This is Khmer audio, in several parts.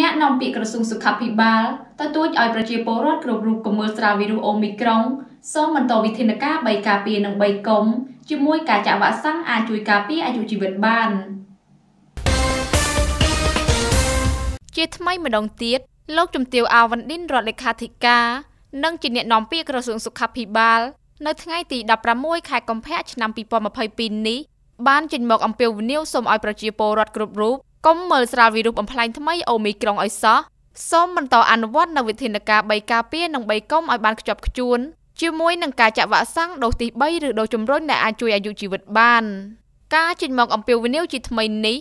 អ្នកនាំពាក្យក្រសួងសុខាភិបាលទទូចឲ្យប្រជាពលរដ្ឋគ្រប់រូបកុំមើលស្រាលវីរុសអូមីក្រុង សូមបន្តវិធានការ3ការពារនិង3កុំជាមួយការចាក់វ៉ាក់សាំងអាចជួយការពារអាយុជីវិតបានជាថ្មីម្ដងទៀតលោកជំទាវអាវ៉ាន់ឌិនរដ្ឋលេខាធិការនិងជាអ្នកនាំពាក្យក្រសួងសុខាភិបាលនៅថ្ងៃទី16ខែកុម្ភៈឆ្នាំ2022នេះបានចេញមកអំពាវនាវសូមឲ្យប្រជាពលរដ្ឋគ្រប់រូបកុំមើលស្រាលវីរុសបំផ្លាញថ្មីអូមីក្រុងឲ្យសោះសូមបន្តអនុវត្តនូវវិធានការ3ការពារនិង3កុំឲ្យបានខ្ជាប់ខ្ជួនជាមួយនឹងការចាក់វ៉ាក់សាំងដូសទី3ឬដូសជំរុញដែលអាចជួយអាយុជីវិតបាន ការចេញមកអំពាវនាវជាថ្មីនេះ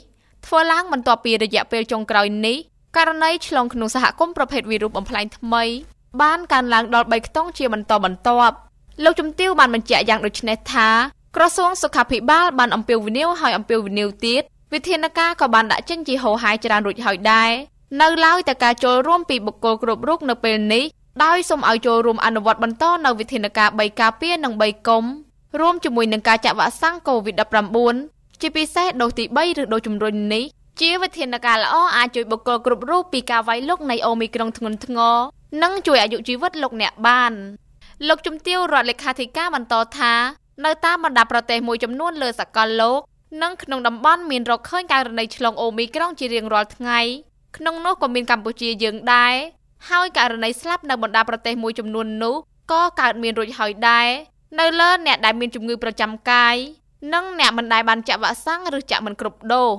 ធ្វើឡើងបន្ទាប់ពីរយៈពេលចុងក្រោយនេះករណីឆ្លងក្នុងសហគមន៍ប្រភេទវីរុសបំផ្លាញថ្មីបានកើនឡើងដល់3ខ្ទង់ជាបន្តបន្ទាប់លោកជំទាវបានបញ្ជាក់យ៉ាងដូចនេះថាក្រសួងសុខាភិបាល បានអំពាវនាវឲ្យអំពាវនាវទៀតវិធានការក៏បានដាក់ចេញជាហោហាយច្រើនរួចហើយដែរនៅឡើយតែការចូលរួមពីបុគ្គលគ្រប់រូបនៅពេលនេះដោយសូមឲ្យចូលរួមអនុវត្តបន្តនៅវិធានការ3ការពារនិង3កុំរួមជាមួយនឹងការចាក់វ៉ាក់សាំង COVID-19 ជាពិសេសដូសទី3ឬដូសជំរុញនេះជាវិធានការល្អអាចជួយបុគ្គលគ្រប់រូបពីការវាយលុកនៃអូមីក្រុងធ្ងន់ធ្ងរនិងជួយអាយុជីវិតលោកអ្នកបានលោកជំទាវរដ្ឋលេខាធិការបន្តថានៅតាមបណ្ដាប្រទេសមួយចំនួនលើ សកលលោកនិងក្នុងតំបន់មានរកឃើញការរណីឆ្លងអូមីក្រុងជារៀងរាល់ថ្ងៃក្នុងនោះក៏មានកម្ពុជាយើងដែរហើយករណីស្លាប់នៅបណ្ដាប្រទេសមួយចំនួននោះក៏កើតមានរួចហើយដែរនៅលើអ្នកដែលមានជំងឺប្រចាំកាយនិងអ្នកមិនដែលបានចាក់វ៉ាក់សាំងឬចាក់មិនគ្រប់ដូស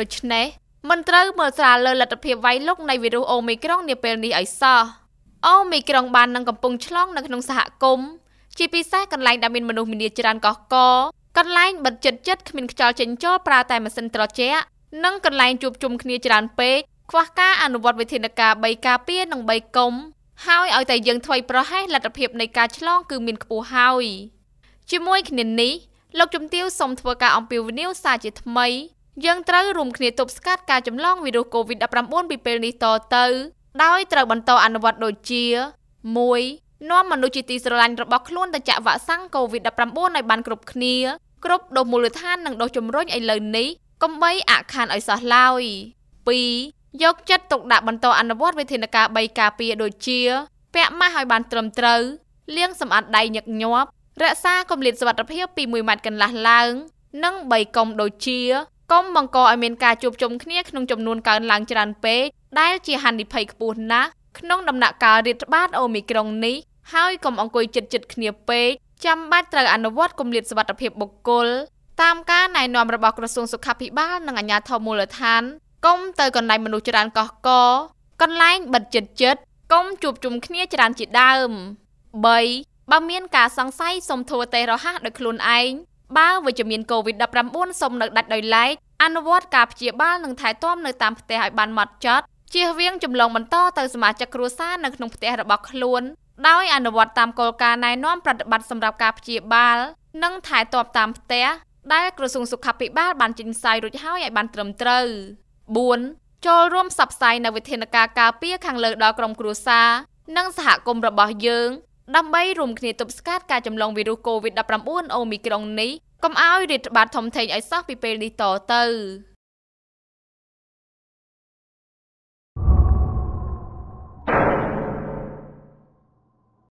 ដូច្នេះមិនត្រូវមើលស្រាលលើលទ្ធភាពវាយលុកនៃវីរុសអូមីក្រុងនាពេលនេះឲ្យសោះអូមីក្រុងបាននឹងកំពុងឆ្លងនៅក្នុងសហគមន៍ជាពិសេសកន្លែងដែលមានមនុស្សម្នាច្រើនកុះករកន្លែងបិទចិត្តចិត្តគ្មានខ្យល់ចេញចូលប្រើតែម៉ាស៊ីនត្រជាក់និងកន្លែងជួបជុំគ្នាច្រើនពេកខ្វះការអនុវត្តវិធានការ3ការពារនិង3កុំហើយឲ្យតែយើងធ្វើប្រហែសលទ្ធភាពនៃការឆ្លងគឺមានខ្ពស់ហើយជាមួយគ្នានេះលោកជំទាវសូមធ្វើការអំពាវនាវសារជាថ្មីយើងត្រូវរួមគ្នាទប់ស្កាត់ការចម្លងវីរុស COVID-19 ពីពេលនេះតទៅ ដោយត្រូវបន្ត អនុវត្តដូចជា1នាំមនុស្សជាទីស្រឡាញ់របស់ខ្លួនទៅចាក់វ៉ាក់សាំង COVID-19 ឲ្យបានគ្រប់គ្នាគ្រប់ដុសមូលដ្ឋាននិងដុសជំរុញឥឡូវនេះកុំបីអខានឲ្យសោះឡើយ2យកចិត្តទុកដាក់បន្តអនុវត្តវិធានការ3ការពារដូចជាពាក់ម៉ាស់ឲ្យបានត្រឹមត្រូវលាងសម្អាតដៃញឹកញាប់រក្សាគម្លាតសុវត្ថិភាពពី1ម៉ែត្រកន្លះឡើង និង3កុំដូចជាកុំបង្កឲ្យមានការជួបជុំគ្នាក្នុងចំនួនកើនឡើងច្រើនពេកដែលជាហានិភ័យខ្ពស់ណាស់ក្នុងដំណាក់កាលរាតត្បាត អូមីក្រុងនេះហើយកុំអង្គុយជិតជិតគ្នាពេកចាំបាច់ត្រូវអនុវត្តគម្លាតសុវត្ថិភាពបុគ្គលតាមការណែនាំរបស់ក្រសួងសុខាភិបាលនិងអាជ្ញាធរមូលដ្ឋានកុំទៅកន្លែងមនុស្សច្រើនកុះកកន្លែងបិទចិត្តចិត្តកុំជួបជុំគ្នាច្រើនជាដើម3បើមានការសង្ស័យសូមធ្វើតេស្តរហ័សដោយខ្លួនឯងបើវិជ្ជមានកូវីដ -19 សូមនៅដាច់ដោយឡែកអនុវត្តការព្យាបាលនិងថែទាំនៅតាមផ្ទះឲ្យបានម៉ត់ចត់ជៀសវាងចម្លងបន្តទៅសមាជិកគ្រួសារនៅក្នុងផ្ទះរបស់ខ្លួនដោយអនុវត្តតាមគោលការណ៍ណែនាំប្រតិបត្តិសម្រាប់ការព្យាបាល និងថែទាំតាមផ្ទះដែលក្រសួងសុខាភិបាលបានចេញផ្សាយរួចហើយឲ្យបានត្រឹមត្រូវ4ចូលរួមផ្សព្វផ្សាយនៅវិធានការការពារខាងលើដល់ក្រុមគ្រួសារនិងសហគមន៍របស់យើងដើម្បីរួមគ្នាទប់ស្កាត់ការចម្លងវីរុស COVID-19 អូមីក្រុងនេះកុំឲ្យរាតត្បាតធំធេងឲ្យសោះពីពេលនេះតទៅ។